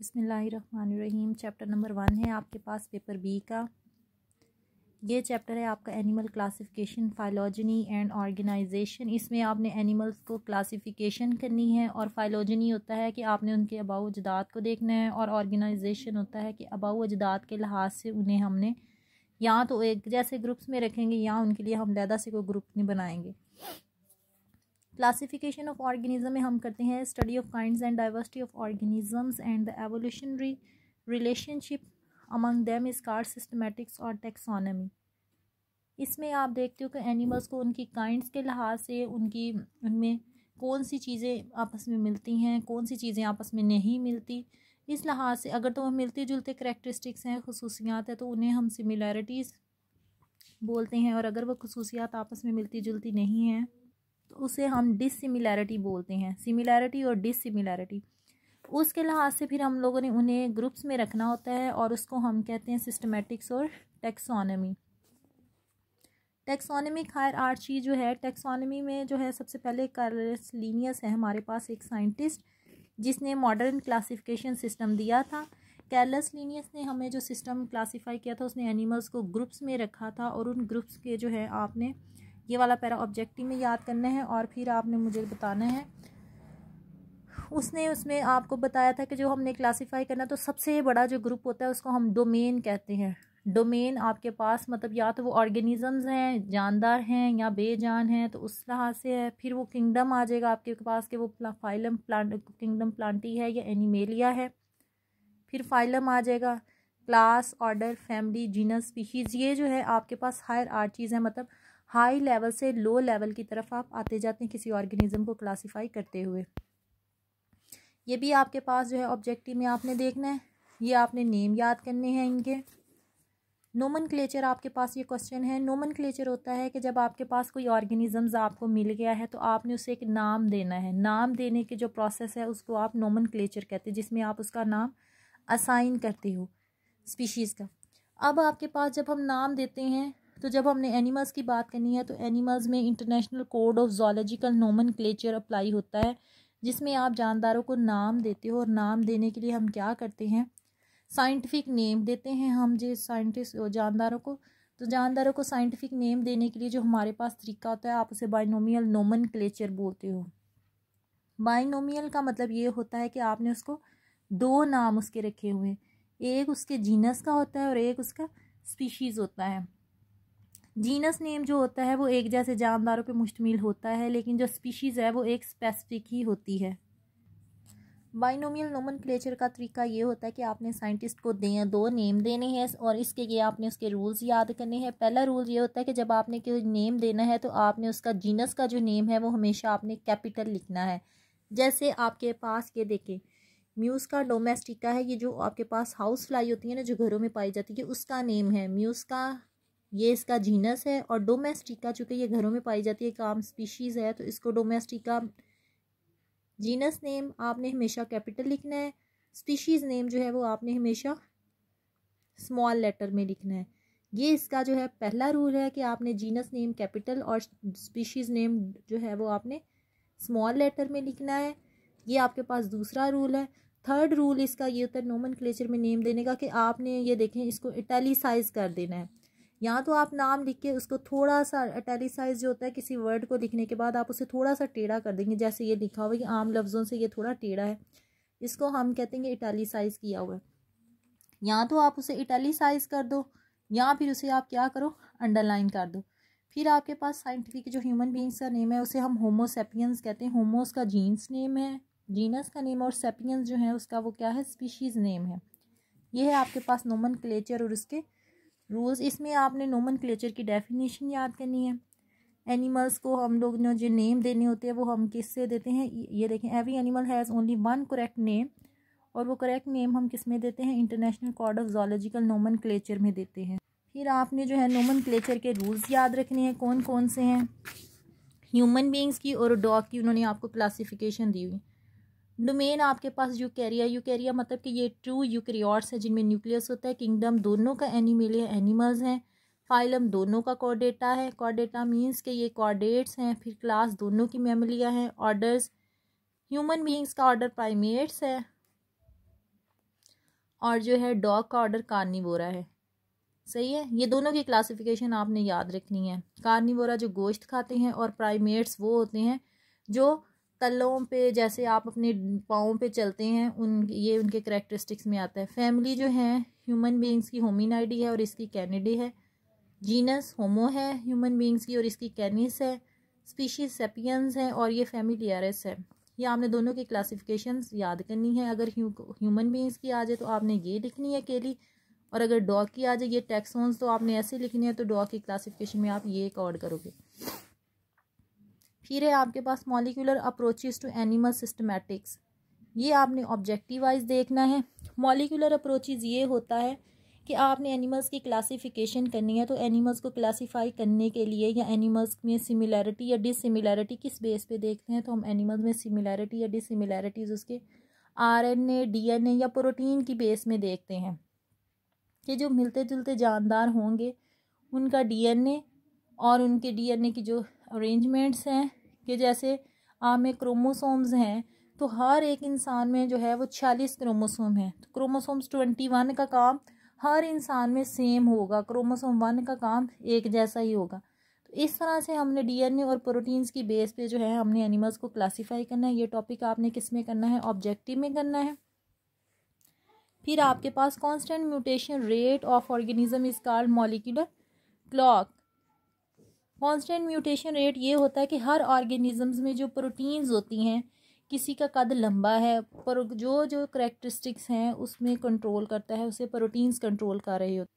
बसमीम chapter number one है आपके पास पेपर बी का ये चैप्टर है आपका animal classification phylogeny and organisation इसमें आपने एनिमल्स को क्लासिफिकेशन करनी है और फाइलोजनी होता है कि आपने उनके अबाऊ अजदाद को देखना है और ऑर्गेनाइजेशन होता है कि अबाऊ अजदाद के लिहाज से उन्हें हमने या तो एक जैसे ग्रुप्स में रखेंगे या उनके लिए हम लैदा से कोई ग्रुप नहीं बनाएंगे क्लासिफिकेशन ऑफ ऑर्गेनिज्म में हम करते हैं study of kind and diversity of organisms and the evolutionary relationship among them is कार सिस्टमेटिक्स और टेक्सोनमी इसमें आप देखते हो कि एनिमल्स को उनकी काइंड्स के लिहाज से उनकी उनमें कौन सी चीज़ें आपस में मिलती हैं कौन सी चीज़ें आपस में नहीं मिलती इस लिहाज से अगर तो वह मिलते जुलते करेक्टरिस्टिक्स हैं खसूसियात हैं तो उन्हें हम सिमिलरिटीज़ बोलते हैं और अगर वह खसूसियात आपस में मिलती जुलती नहीं हैं उसे हम डिसिमिलैरिटी बोलते हैं सिमिलैरिटी और डिसिमिलैरिटी उसके लिहाज से फिर हम लोगों ने उन्हें ग्रुप्स में रखना होता है और उसको हम कहते हैं सिस्टमेटिक्स और टेक्सोनमी टेक्सोनमी खैर आर्ट चीज़ जो है टेक्सोनमी में जो है सबसे पहले कार्लिनियस लीनियस है हमारे पास एक साइंटिस्ट जिसने मॉडर्न क्लासिफिकेशन सिस्टम दिया था कैलस लीनियस ने हमें जो सिस्टम क्लासिफाई किया था उसने एनिमल्स को ग्रुप्स में रखा था और उन ग्रुप्स के जो है आपने ये वाला पैरा ऑब्जेक्टिव में याद करना है और फिर आपने मुझे बताना है उसने उसमें आपको बताया था कि जो हमने क्लासिफाई करना तो सबसे बड़ा जो ग्रुप होता है उसको हम डोमेन कहते हैं डोमेन आपके पास मतलब या तो वो ऑर्गेनिजम्स हैं जानदार हैं या बेजान हैं तो उस तरह से है फिर वो किंगडम आ जाएगा आपके पास कि वो फाइलम प्लांट किंगडम प्लांटी है या एनिमेलिया है फिर फाइलम आ जाएगा class order family genus species ये जो है आपके पास हायर आर्चीज़ हैं मतलब हाई लेवल से लो लेवल की तरफ आप आते जाते हैं किसी ऑर्गेनिज्म को क्लासीफाई करते हुए ये भी आपके पास जो है ऑब्जेक्टिव में आपने देखना है ये आपने नेम याद करने हैं इनके नोमन क्लेचर आपके पास ये क्वेश्चन है नोमन क्लेचर होता है कि जब आपके पास कोई ऑर्गेनिजम्स आपको मिल गया है तो आपने उसे एक नाम देना है नाम देने के जो प्रोसेस है उसको आप नोमन क्लेचर कहते हैं जिसमें आप उसका नाम असाइन करते हो स्पीशीज़ का अब आपके पास जब हम नाम देते हैं तो जब हमने एनिमल्स की बात करनी है तो एनिमल्स में इंटरनेशनल कोड ऑफ जोलॉजिकल नोमन अप्लाई होता है जिसमें आप जानदारों को नाम देते हो और नाम देने के लिए हम क्या करते हैं साइंटिफिक नेम देते हैं हम जो साइंटिस्ट जानदारों को तो जानदारों को साइंटिफिक नेम देने के लिए जो हमारे पास तरीका होता है आप उसे बाइनोमियल नोमन क्लेचर बोलते हो बाइनोमियल का मतलब ये होता है कि आपने उसको दो नाम उसके रखे हुए हैं एक उसके जीनस का होता है और एक उसका स्पीशीज़ होता है जीनस नेम जो होता है वो एक जैसे जानदारों पे मुश्तमिल होता है लेकिन जो स्पीशीज़ है वो एक स्पेसिफिक ही होती है बाइनोमियल नोमन क्लेचर का तरीका ये होता है कि आपने साइंटिस्ट को दें दो नेम देने हैं और इसके लिए आपने उसके रूल्स याद करने हैं पहला रूल ये होता है कि जब आपने कोई नेम देना है तो आपने उसका जीनस का जो नेम है वो हमेशा आपने कैपिटल लिखना है जैसे आपके पास ये देखें म्यूस का डोमेस्टिका है ये जो आपके पास हाउस फ्लाई होती है ना जो घरों में पाई जाती है उसका नेम है म्यूस का ये इसका जीनस है और डोमेस्टिका चूँकि ये घरों में पाई जाती है एक आम स्पीशीज़ है तो इसको डोमेस्टिका जीनस नेम आपने हमेशा कैपिटल लिखना है स्पीशीज़ नेम जो है वो आपने हमेशा स्मॉल लेटर में लिखना है ये इसका जो है पहला रूल है कि आपने जीनस नेम कैपिटल और स्पीशीज़ नेम जो है वो आपने स्मॉल लेटर में लिखना है ये आपके पास दूसरा रूल है थर्ड रूल इसका ये होता है नोमन में नेम देने का कि आपने ये देखें इसको इटैली साइज़ कर देना है या तो आप नाम लिख के उसको थोड़ा सा अटैलिसाइज जो होता है किसी वर्ड को लिखने के बाद आप उसे थोड़ा सा टेढ़ा कर देंगे जैसे ये लिखा हुआ है कि आम लफ्ज़ों से ये थोड़ा टेढ़ा है इसको हम कहते हैं इटैलिसाइज किया हुआ है या तो आप उसे इटैलिसाइज कर दो या फिर उसे आप क्या करो अंडरलाइन कर दो फिर आपके पास साइंटिफिक जो ह्यूमन बींग्स का नेम है उसे हम होमोसेपियंस कहते हैं होमोस का जीन्स नेम है जीनस का नेम और सेपियंस जो है उसका वो क्या है स्पीशीज़ नेम है ये है आपके पास नोमन क्लेचर और उसके रूल्स इसमें आपने नोमन की डेफिनेशन याद करनी है एनिमल्स को हम लोग ने जो नेम देने होते हैं वो हम किससे देते हैं ये देखें every animal has only one correct name और वो करेक्ट नेम हम किस में देते हैं international code of zoological nomenclature में देते हैं फिर आपने जो है नोमन क्लेचर के रूल्स याद रखने हैं कौन कौन से हैं ह्यूमन बींग्स की और डॉग की उन्होंने आपको क्लासीफिकेशन दी हुई डोमेन आपके पास यू कैरिया यू कैरिया मतलब कि ये ट्रू क्रियॉर्ट्स हैं जिनमें न्यूक्लियस होता है किंगडम दोनों का एनिमेलिया एनिमल्स हैं फाइलम दोनों का कॉर्डेटा है कॉर्डेटा मीन्स के ये कॉर्डेट्स हैं फिर क्लास दोनों की मेमलिया हैं ऑर्डर्स ह्यूमन बींग्स का ऑर्डर प्राइमेट्स है और जो है डॉग का ऑर्डर कार्निवोरा है सही है ये दोनों की क्लासिफिकेशन आपने याद रखनी है कार्निवोरा जो गोश्त खाते हैं और प्राइमेट्स वो होते हैं जो तलों पे जैसे आप अपने पाँव पे चलते हैं उन ये उनके करेक्टरिस्टिक्स में आता है फैमिली जो है ह्यूमन बींग्स की होमिनाइडी है और इसकी कैनिडी है जीनस होमो है ह्यूमन बींग्स की और इसकी कैनिस है स्पीशीज सेपियंस है और ये फैमिलियरस है ये आपने दोनों की क्लासिफिकेशन याद करनी है अगर ह्यूमन बींग्स की आ जाए तो आपने ये लिखनी है अकेली और अगर डॉग की आ जाए ये टैक्सोन्स तो आपने ऐसे लिखनी है तो डॉग की क्लासिफिकेशन में आप ये एक करोगे फिर है आपके पास molecular approaches to animal systematics ये आपने ऑब्जेक्टिव वाइज देखना है मॉलिकुलर अप्रोचेज ये होता है कि आपने एनिमल्स की क्लासिफिकेशन करनी है तो एनिमल्स को क्लासिफाई करने के लिए या एनिमल्स में सिमिलैरिटी या डिसिमिलैरिटी किस बेस पे देखते हैं तो हम एनिमल्स में सिमिलैरिटी या डिसिमिलैरिटीज़ उसके आरएनए डीएनए या प्रोटीन की बेस में देखते हैं कि जो मिलते जुलते जानदार होंगे उनका ए और उनके ए की जो अरेंजमेंट्स हैं कि जैसे आम में क्रोमोसोम्स हैं तो हर एक इंसान में जो है वो छियालीस क्रोमोसोम हैं तो क्रोमोसोम्स ट्वेंटी वन का काम हर इंसान में सेम होगा क्रोमोसोम वन का काम एक जैसा ही होगा तो इस तरह से हमने डीएनए और प्रोटीन्स की बेस पे जो है हमने एनिमल्स को क्लासीफाई करना है ये टॉपिक आपने किस में करना है ऑब्जेक्टिव में करना है फिर आपके पास constant mutation rate of organism is called molecular clock constant mutation rate ये होता है कि हर ऑर्गेनिज़म्स में जो प्रोटीन्स होती हैं किसी का कद लंबा है पर जो जो करेक्टरिस्टिक्स हैं उसमें कंट्रोल करता है उसे प्रोटीन्स कंट्रोल कर रहे होते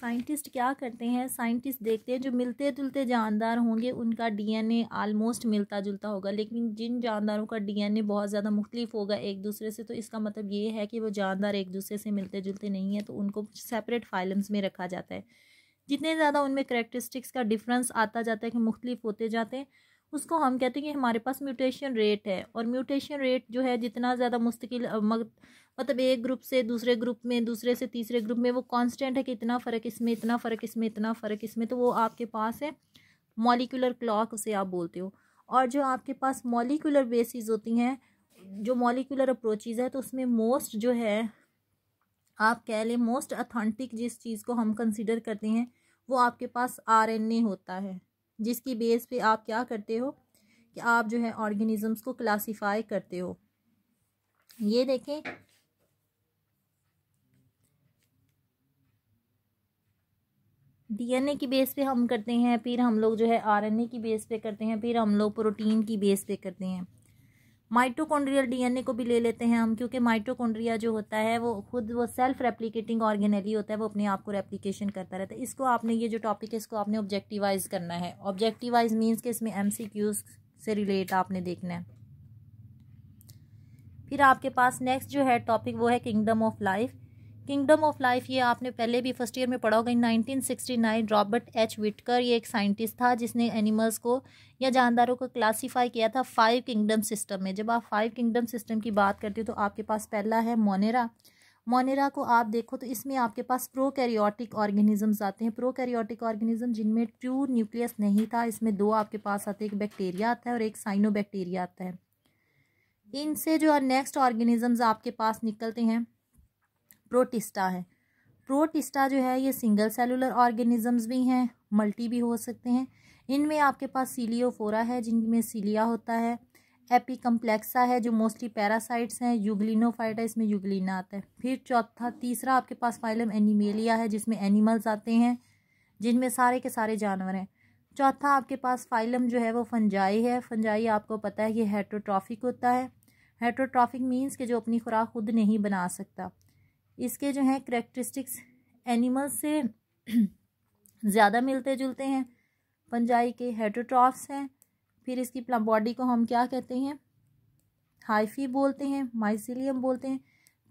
साइंटिस्ट क्या करते हैं साइंटिस्ट देखते हैं जो मिलते जुलते जानदार होंगे उनका डीएनए आलमोस्ट मिलता जुलता होगा लेकिन जिन जानदारों का डीएनए बहुत ज़्यादा मुख्तलिफ होगा एक दूसरे से तो इसका मतलब ये है कि वो जानदार एक दूसरे से मिलते जुलते नहीं है तो उनको सेपरेट फाइलम्स में रखा जाता है जितने ज़्यादा उनमें करेक्टरिस्टिक्स का डिफरेंस आता जाता है कि मुख्तलिफ होते जाते हैं उसको हम कहते हैं कि हमारे पास म्यूटेशन रेट है और म्यूटेशन रेट जो है जितना ज़्यादा मुस्तकिल मतलब एक ग्रुप से दूसरे ग्रुप में दूसरे से तीसरे ग्रुप में वो कांस्टेंट है कि इतना फ़र्क इसमें इतना फ़र्क इसमें इतना फ़र्क इसमें तो वो आपके पास है मॉलिकुलर क्लॉक उसे आप बोलते हो और जो आपके पास मॉलिकुलर बेसिस होती हैं जो मॉलिकुलर अप्रोचेज़ है तो उसमें मोस्ट जो है आप कह लें मोस्ट अथेंटिक जिस चीज़ को हम कंसिडर करते हैं वो आपके पास आर होता है जिसकी बेस पे आप क्या करते हो कि आप जो है ऑर्गेनिज़म्स को क्लासीफाई करते हो ये देखें डीएनए की बेस पे हम करते हैं फिर हम लोग जो है आरएनए की बेस पे करते हैं फिर हम लोग प्रोटीन की बेस पे करते हैं माइटोकॉन्ड्रियल डीएनए को भी ले लेते हैं हम क्योंकि माइटोकॉन्ड्रिया जो होता है वो खुद वो सेल्फ रेप्लिकेटिंग ऑर्गेनली होता है वो अपने आप को रेप्लिकेशन करता रहता है इसको आपने ये जो टॉपिक है इसको आपने ऑब्जेक्टिवाइज करना है ऑब्जेक्टिवाइज मीन्स कि इसमें एम से रिलेट आपने देखना है फिर आपके पास नेक्स्ट जो है टॉपिक वो है kingdom of life kingdom of life ये आपने पहले भी फर्स्ट ईयर में पढ़ा होगा in nine Robert H Whittaker ये एक साइंटिस्ट था जिसने एनिमल्स को या जानदारों को क्लासीफाई किया था फाइव किंगडम सिस्टम में जब आप फाइव किंगडम सिस्टम की बात करते हो तो आपके पास पहला है मोनेरा मोनेरा को आप देखो तो इसमें आपके पास प्रो कैरियोटिक ऑर्गेनिजम्स आते हैं प्रो कैरियोटिक ऑर्गेनिज्म जिनमें ट्रू न्यूक्लियस नहीं था इसमें दो आपके पास आते हैं एक बैक्टीरिया आता है और एक साइनो बैक्टीरिया आता है इनसे जो नेक्स्ट ऑर्गेनिजम्स आपके पास निकलते हैं प्रोटिस्टा है प्रोटिस्टा जो है ये सिंगल सेलुलर ऑर्गेनिजम्स भी हैं मल्टी भी हो सकते हैं इनमें आपके पास सीलियोफोरा है जिनमें सीलिया होता है एपी कम्प्लेक्सा है जो मोस्टली पैरासाइट्स हैं है इसमें यूगलिना आता है फिर चौथा तीसरा आपके पास फाइलम एनिमेलिया है जिसमें एनिमल्स आते हैं जिनमें सारे के सारे जानवर हैं चौथा आपके पास फाइलम जो है वो फंजाई है फंजाई आपको पता है ये हेट्रोट्रॉफिक होता है हेट्रोट्रॉफिक मीन्स के जो अपनी खुराक खुद नहीं बना सकता इसके जो है करेक्टरिस्टिक्स एनिमल से ज़्यादा मिलते जुलते हैं पंजाई के हेड्रोट्रॉफ्स हैं फिर इसकी बॉडी को हम क्या कहते हैं हाइफी बोलते हैं माइसिलियम बोलते हैं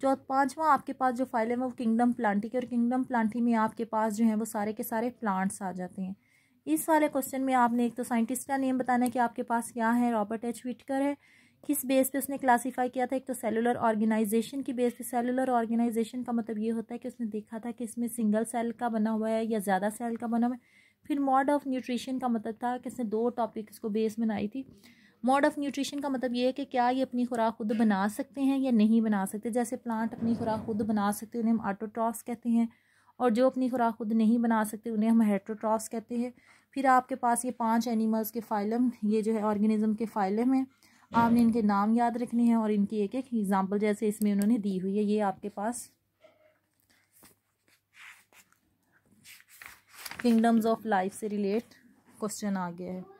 चौथ पांचवा आपके पास जो फाइलम है वो किंगडम प्लांटी के और किंगडम प्लांटी में आपके पास जो है वो सारे के सारे प्लांट्स आ जाते हैं इस वाले क्वेश्चन में आपने एक तो साइंटिस्ट का नेम बताना है कि आपके पास क्या है रॉबर्ट एच विटकर है किस बेस पे उसने क्लासीफाई किया था एक तो सेलुलर ऑर्गेनाइजेशन की बेस पे सेलुलर ऑर्गेनाइजेशन का मतलब ये होता है कि उसने देखा था कि इसमें सिंगल सेल का बना हुआ है या ज़्यादा सेल का बना हुआ है फिर मॉड ऑफ न्यूट्रिशन का मतलब था कि इसने दो टॉपिक्स को बेस बनाई थी मॉड ऑफ न्यूट्रिशन का मतलब ये है कि क्या ये अपनी खुराक खुद बना सकते हैं या नहीं बना सकते जैसे प्लांट अपनी खुराक खुद बना सकते हैं उन्हें हम आटोट्रॉफ्स कहते हैं और जो अपनी खुराक खुद नहीं बना सकते उन्हें हम हेट्रोट्रॉफ्स कहते हैं फिर आपके पास ये पांच एनिमल्स के फाइलम ये जो है ऑर्गेनिज्म के फाइलम हैं आपने इनके नाम याद रखने हैं और इनकी एक एक एग्ज़ाम्पल जैसे इसमें उन्होंने दी हुई है ये आपके पास किंगडम्स ऑफ लाइफ से रिलेट क्वेश्चन आ गया है